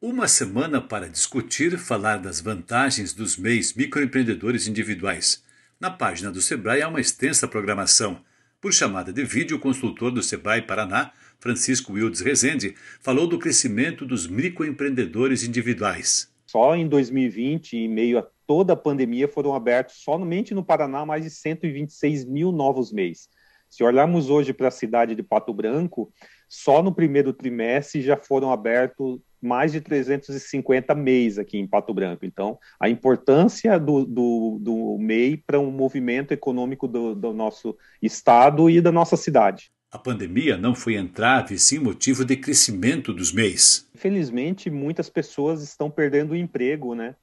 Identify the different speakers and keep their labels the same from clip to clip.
Speaker 1: Uma semana para discutir e falar das vantagens dos MEIs microempreendedores individuais. Na página do Sebrae há uma extensa programação. Por chamada de vídeo, o consultor do Sebrae Paraná, Francisco Wildes Rezende, falou do crescimento dos microempreendedores individuais. Só em 2020, em meio a toda a pandemia, foram
Speaker 2: abertos somente no Paraná mais de 126 mil novos MEIs. Se olharmos hoje para a cidade de Pato Branco, só no primeiro trimestre já foram abertos mais de 350 MEIs aqui em Pato Branco. Então, a importância do, do, do MEI para um movimento econômico do, do nosso estado e da nossa cidade.
Speaker 1: A pandemia não foi entrave, sim motivo de crescimento dos MEIs.
Speaker 2: Infelizmente, muitas pessoas estão perdendo o emprego, né?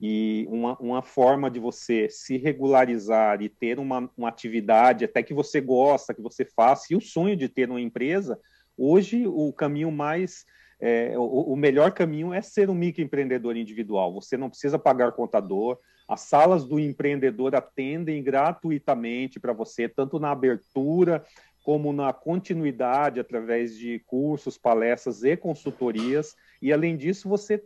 Speaker 2: E uma, uma forma de você se regularizar e ter uma, uma atividade, até que você gosta, que você faça, e o sonho de ter uma empresa, hoje o caminho mais é, o, o, melhor caminho é ser um microempreendedor individual. Você não precisa pagar contador. As salas do empreendedor atendem gratuitamente para você, tanto na abertura como na continuidade, através de cursos, palestras e consultorias. E, além disso, você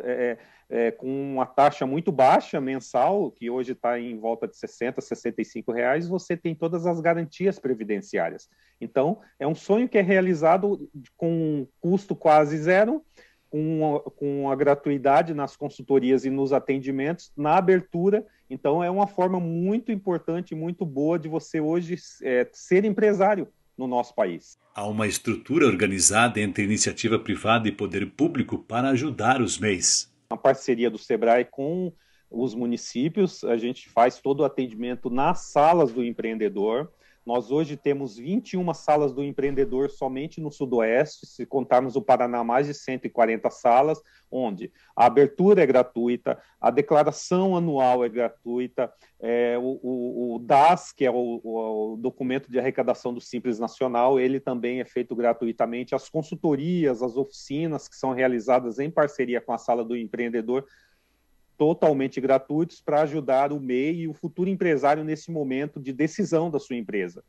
Speaker 2: é, é, é, com uma taxa muito baixa mensal, que hoje está em volta de 60, 65 reais, você tem todas as garantias previdenciárias. Então, é um sonho que é realizado com um custo quase zero, com, a, com a gratuidade nas consultorias e nos atendimentos, na abertura. Então, é uma forma muito importante, muito boa de você hoje é, ser empresário
Speaker 1: no nosso país. Há uma estrutura organizada entre iniciativa privada e poder público para ajudar os MEIs.
Speaker 2: A parceria do SEBRAE com os
Speaker 1: municípios, a gente
Speaker 2: faz todo o atendimento nas salas do empreendedor. Nós hoje temos 21 salas do empreendedor somente no Sudoeste, se contarmos o Paraná, mais de 140 salas, onde a abertura é gratuita, a declaração anual é gratuita, é, o, DAS, que é o, o, o, documento de arrecadação do Simples Nacional, ele também é feito gratuitamente. As consultorias, as oficinas que são realizadas em parceria com a Sala do Empreendedor, totalmente gratuitos para ajudar o MEI e o futuro empresário nesse momento de decisão da sua empresa.